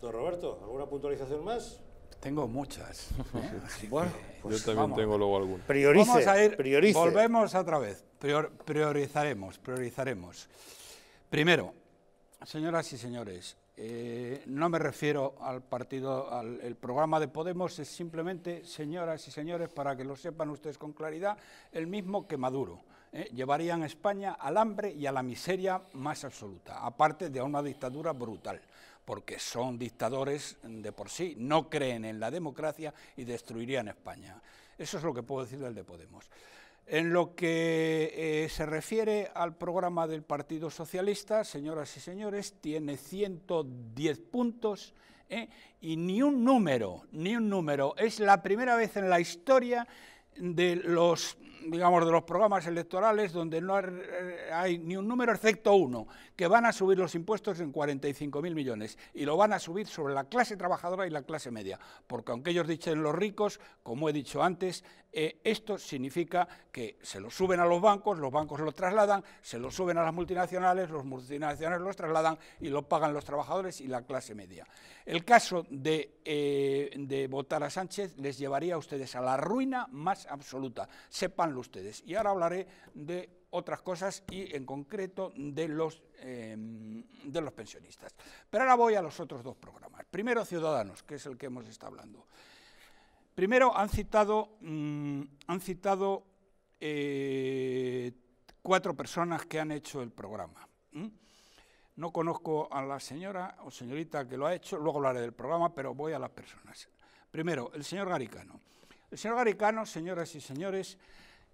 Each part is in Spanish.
Don Roberto, ¿alguna puntualización más? Tengo muchas. bueno, ¿eh? pues, yo también tengo luego alguna. Priorice, a priorice. Volvemos otra vez. priorizaremos, priorizaremos. Primero, señoras y señores, eh, no me refiero al partido, al el programa de Podemos es simplemente, señoras y señores, para que lo sepan ustedes con claridad, el mismo que Maduro. ¿eh? llevarían a España al hambre y a la miseria más absoluta, aparte de a una dictadura brutal porque son dictadores de por sí, no creen en la democracia y destruirían España. Eso es lo que puedo decir del de Podemos. En lo que eh, se refiere al programa del Partido Socialista, señoras y señores, tiene 110 puntos ¿eh? y ni un número, ni un número. Es la primera vez en la historia de los digamos, de los programas electorales donde no eh, hay ni un número excepto uno, que van a subir los impuestos en 45.000 millones y lo van a subir sobre la clase trabajadora y la clase media, porque aunque ellos dicen los ricos, como he dicho antes, eh, esto significa que se lo suben a los bancos, los bancos lo trasladan, se lo suben a las multinacionales, los multinacionales los trasladan y lo pagan los trabajadores y la clase media. El caso de, eh, de votar a Sánchez les llevaría a ustedes a la ruina más absoluta. Sépanlo ustedes. Y ahora hablaré de otras cosas y en concreto de los, em, de los pensionistas. Pero ahora voy a los otros dos programas. Primero Ciudadanos, que es el que hemos estado hablando. Primero han citado, mm, han citado eh, cuatro personas que han hecho el programa. No conozco a la señora o señorita que lo ha hecho, luego hablaré del programa, pero voy a las personas. Primero, el señor Garicano. El señor Garicano, señoras y señores,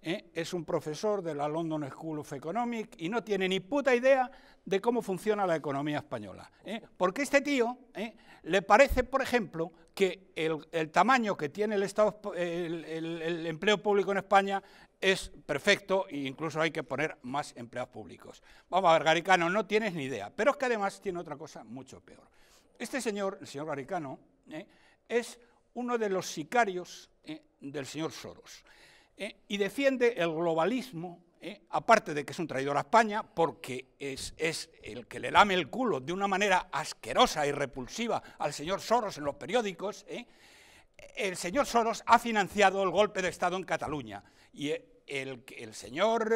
eh, es un profesor de la London School of Economics y no tiene ni puta idea de cómo funciona la economía española. Eh. porque este tío eh, le parece, por ejemplo, que el, tamaño que tiene el, Estado, el, el, empleo público en España es perfecto e incluso hay que poner más empleados públicos. Vamos a ver, Garicano, no tienes ni idea. Pero es que además tiene otra cosa mucho peor. Este señor, el señor Garicano, es uno de los sicarios eh, del señor Soros. Eh, y defiende el globalismo, eh, aparte de que es un traidor a España, porque es, el que le lame el culo de una manera asquerosa y repulsiva al señor Soros en los periódicos. El señor Soros ha financiado el golpe de Estado en Cataluña y el, el, señor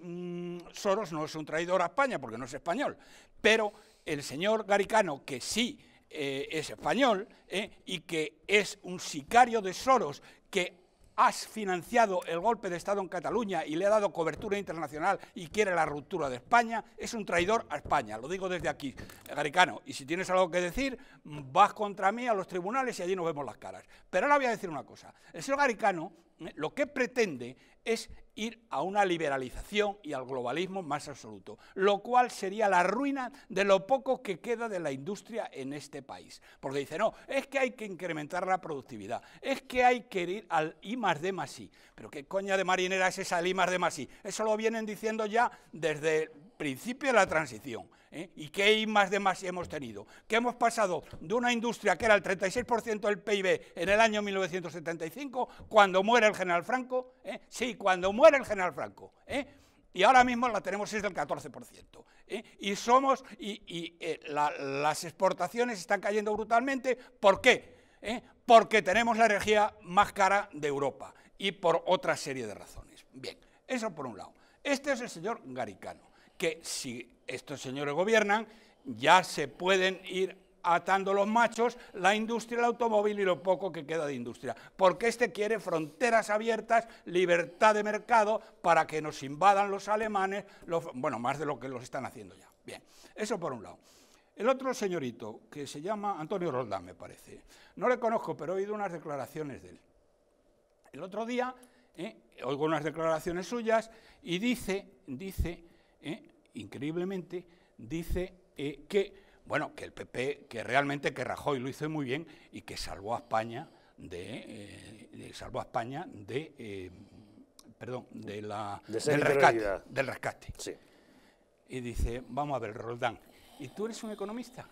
mm, Soros no es un traidor a España porque no es español, pero el señor Garicano, que sí eh, es español eh, y que es un sicario de Soros que has financiado el golpe de Estado en Cataluña y le ha dado cobertura internacional y quiere la ruptura de España, es un traidor a España. Lo digo desde aquí, Garicano. Y si tienes algo que decir, vas contra mí a los tribunales y allí nos vemos las caras. Pero ahora voy a decir una cosa. El señor Garicano lo que pretende es ir a una liberalización y al globalismo más absoluto, lo cual sería la ruina de lo poco que queda de la industria en este país. Porque dice, no, es que hay que incrementar la productividad, es que hay que ir al I más D más I. Pero qué coña de marinera es esa el I más D más I. Eso lo vienen diciendo ya desde el principio de la transición. ¿eh? ¿Y qué más de más hemos tenido? Que hemos pasado de una industria que era el 36% del PIB en el año 1975, cuando muere el general Franco, ¿eh? sí, cuando muere el general Franco, ¿eh? y ahora mismo la tenemos es del 14%. Y somos, y, las exportaciones están cayendo brutalmente, ¿por qué? Porque tenemos la energía más cara de Europa y por otra serie de razones. Bien, eso por un lado. Este es el señor Garicano que si estos señores gobiernan, ya se pueden ir atando los machos la industria del automóvil y lo poco que queda de industria. Porque este quiere fronteras abiertas, libertad de mercado para que nos invadan los alemanes, bueno, más de lo que los están haciendo ya. Bien, eso por un lado. El otro señorito, que se llama Antonio Roldán, me parece, no le conozco, pero he oído unas declaraciones de él. El otro día, eh, oigo unas declaraciones suyas y dice, dice ¿eh? increíblemente, dice eh, que, bueno, que el PP, que realmente que Rajoy lo hizo muy bien y que salvó a España de, eh, salvó a España de, perdón, la, del rescate, del rescate. Y dice, vamos a ver, Roldán, ¿y tú eres un economista?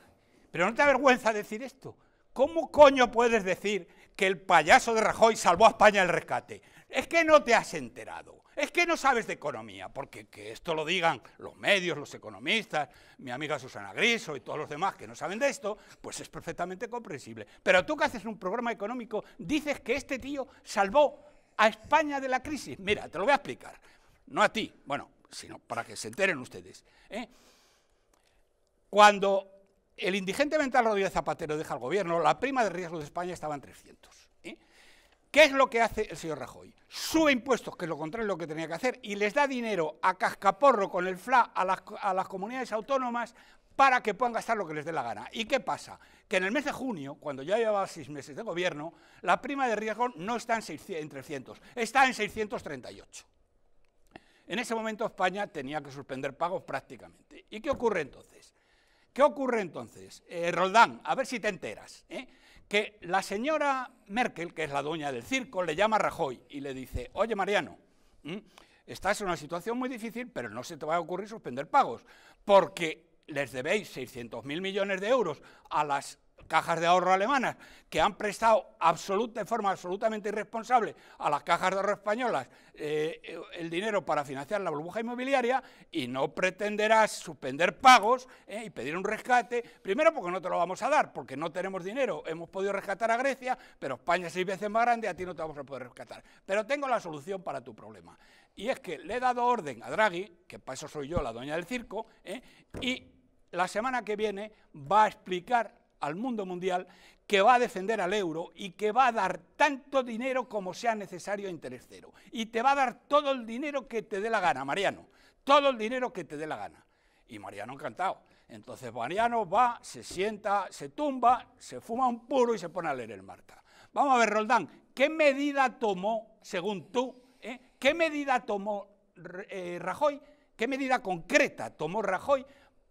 Pero no te avergüenza decir esto. ¿Cómo coño puedes decir que el payaso de Rajoy salvó a España del rescate? Es que no te has enterado es que no sabes de economía, porque que esto lo digan los medios, los economistas, mi amiga Susana Griso y todos los demás que no saben de esto, pues es perfectamente comprensible. Pero tú que haces un programa económico, dices que este tío salvó a España de la crisis. Mira, te lo voy a explicar. No a ti, bueno, sino para que se enteren ustedes. ¿eh? Cuando el indigente mental Rodríguez Zapatero deja el gobierno, la prima de riesgo de España estaba en 300. ¿Qué es lo que hace el señor Rajoy? Sube impuestos, que es lo contrario de lo que tenía que hacer, y les da dinero a cascaporro con el FLA a las, comunidades autónomas para que puedan gastar lo que les dé la gana. ¿Y qué pasa? Que en el mes de junio, cuando ya llevaba seis meses de gobierno, la prima de riesgo no está en, 600, 300, está en 638. En ese momento España tenía que suspender pagos prácticamente. ¿Y qué ocurre entonces? ¿Qué ocurre entonces? Eh, Roldán, a ver si te enteras. ¿eh? que la señora Merkel, que es la dueña del circo, le llama a Rajoy y le dice, oye Mariano, estás en una situación muy difícil, pero no se te va a ocurrir suspender pagos, porque les debéis 600.000 millones de euros a las cajas de ahorro alemanas, que han prestado absoluta, de forma absolutamente irresponsable a las cajas de ahorro españolas eh, eh, el dinero para financiar la burbuja inmobiliaria y no pretenderás suspender pagos eh, y pedir un rescate, primero porque no te lo vamos a dar, porque no tenemos dinero, hemos podido rescatar a Grecia, pero España es seis veces más grande, a ti no te vamos a poder rescatar. Pero tengo la solución para tu problema. Y es que le he dado orden a Draghi, que para eso soy yo la doña del circo, y la semana que viene va a explicar al mundo mundial que va a defender al euro y que va a dar tanto dinero como sea necesario a interés cero. Y te va a dar todo el dinero que te dé la gana, Mariano. Todo el dinero que te dé la gana. Y Mariano encantado. Entonces Mariano va, se sienta, se tumba, se fuma un puro y se pone a leer el Marta. Vamos a ver, Roldán, ¿qué medida tomó, según tú, eh, qué medida tomó eh, Rajoy, qué medida concreta tomó Rajoy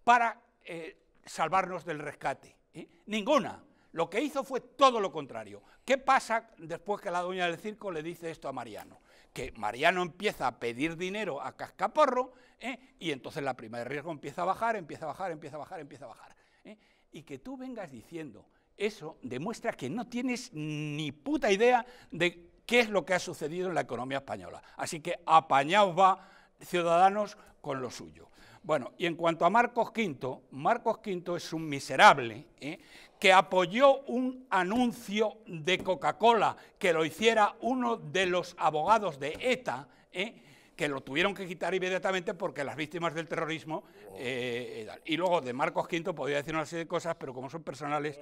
para eh, salvarnos del rescate? ¿eh? Ninguna. Lo que hizo fue todo lo contrario. ¿Qué pasa después que la dueña del circo le dice esto a Mariano? Que Mariano empieza a pedir dinero a Cascaporro ¿eh? y entonces la prima de riesgo empieza a bajar, empieza a bajar, empieza a bajar, empieza a bajar. ¿eh? Y que tú vengas diciendo eso demuestra que no tienes ni puta idea de qué es lo que ha sucedido en la economía española. Así que apañaos va, ciudadanos, con lo suyo. Bueno, y en cuanto a Marcos V, Marcos V es un miserable ¿eh? que apoyó un anuncio de Coca-Cola que lo hiciera uno de los abogados de ETA, ¿eh? que lo tuvieron que quitar inmediatamente porque las víctimas del terrorismo... Eh, y luego de Marcos V podría decir una serie de cosas, pero como son personales...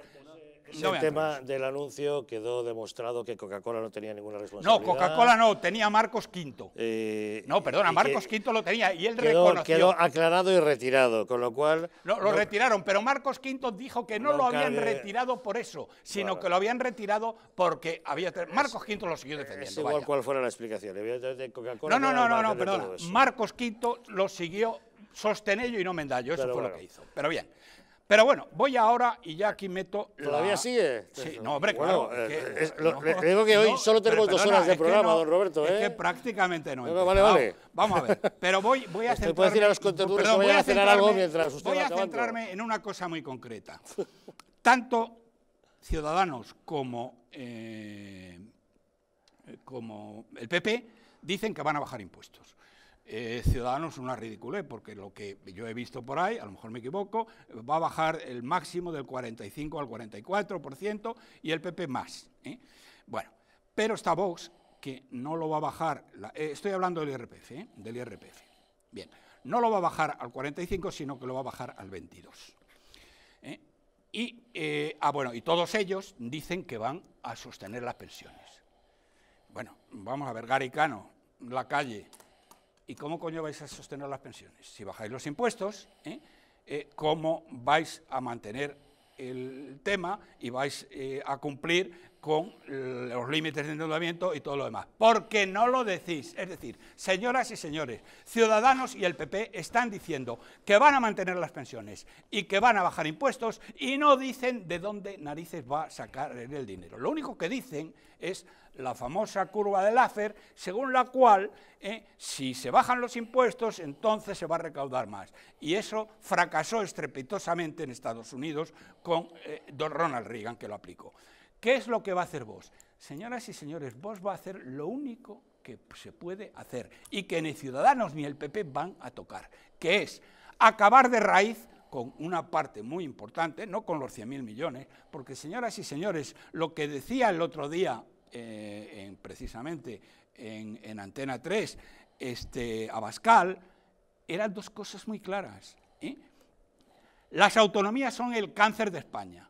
El tema del anuncio quedó demostrado que Coca-Cola no tenía ninguna responsabilidad. No, Coca-Cola no, tenía Marcos Quinto. Eh, no, perdona, Marcos Quinto lo tenía y él quedó, reconoció. Quedó aclarado y retirado, con lo cual... No, lo retiraron, pero Marcos Quinto dijo que no, lo habían retirado por eso, sino que lo habían retirado porque había... Marcos Quinto lo siguió defendiendo. Es igual cuál fuera la explicación, evidentemente Coca-Cola... No, no, no, no, perdona, Marcos Quinto lo siguió sostenello y no mendallo, eso fue lo que hizo. Pero bien, pero bueno, voy ahora y ya aquí meto. ¿Todavía sigue? Sí, pues, no, hombre, bueno, claro. Eh, que, digo que hoy solo tenemos dos horas de programa, don Roberto. ¿eh? Es que ¿eh? prácticamente no. Vale, vale. Vamos a ver. Pero voy, voy a este, centrarme. puede decir a los que a cenar algo mientras usted Voy a centrarme en una cosa muy concreta. Tanto ciudadanos como, eh, como el PP dicen que van a bajar impuestos. Eh, Ciudadanos una ridiculez, porque lo que yo he visto por ahí, a lo mejor me equivoco, va a bajar el máximo del 45 al 44% y el PP más. ¿eh? Bueno, pero está Vox, que no lo va a bajar, eh, estoy hablando del IRPF, del IRPF. Bien, no lo va a bajar al 45, sino que lo va a bajar al 22. Y, ah, bueno, y todos ellos dicen que van a sostener las pensiones. Bueno, vamos a ver, Garicano, la calle, ¿Y cómo coño vais a sostener las pensiones? Si bajáis los impuestos, ¿eh? eh cómo vais a mantener el tema y vais eh, a cumplir con los límites de endeudamiento y todo lo demás. Porque no lo decís. Es decir, señoras y señores, Ciudadanos y el PP están diciendo que van a mantener las pensiones y que van a bajar impuestos y no dicen de dónde narices va a sacar el dinero. Lo único que dicen es la famosa curva de Laffer, según la cual eh, si se bajan los impuestos, entonces se va a recaudar más. Y eso fracasó estrepitosamente en Estados Unidos con eh, Don Ronald Reagan, que lo aplicó. ¿Qué es lo que va a hacer vos? Señoras y señores, vos va a hacer lo único que se puede hacer y que ni Ciudadanos ni el PP van a tocar, que es acabar de raíz con una parte muy importante, no con los 100.000 millones, porque señoras y señores, lo que decía el otro día, eh, precisamente en, Antena 3, este, Abascal, eran dos cosas muy claras. ¿eh? Las autonomías son el cáncer de España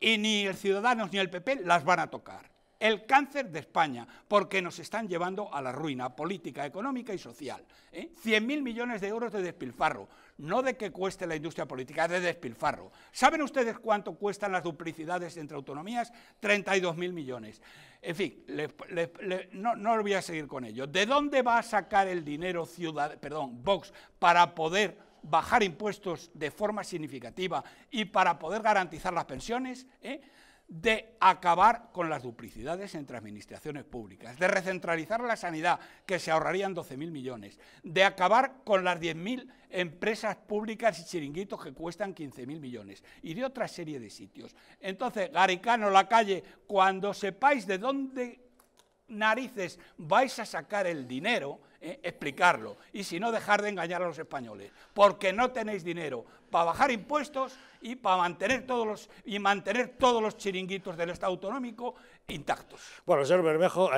y ni el Ciudadanos ni el PP las van a tocar. El cáncer de España, porque nos están llevando a la ruina política, económica y social. 100.000 ¿eh? millones de euros de despilfarro, no de que cueste la industria política, de despilfarro. ¿Saben ustedes cuánto cuestan las duplicidades entre autonomías? 32.000 millones. En fin, no, lo voy a seguir con ello. ¿De dónde va a sacar el dinero ciudad, perdón, Vox para poder bajar impuestos de forma significativa y para poder garantizar las pensiones, ¿eh? de acabar con las duplicidades entre administraciones públicas, de recentralizar la sanidad, que se ahorrarían 12.000 millones, de acabar con las 10.000 empresas públicas y chiringuitos que cuestan 15.000 millones, y de otra serie de sitios. Entonces, Garicano, la calle, cuando sepáis de dónde narices vais a sacar el dinero, eh, explicarlo. Y si no, dejar de engañar a los españoles. Porque no tenéis dinero para bajar impuestos y para mantener todos los, y mantener todos los chiringuitos del Estado autonómico intactos. Bueno, señor Bermejo.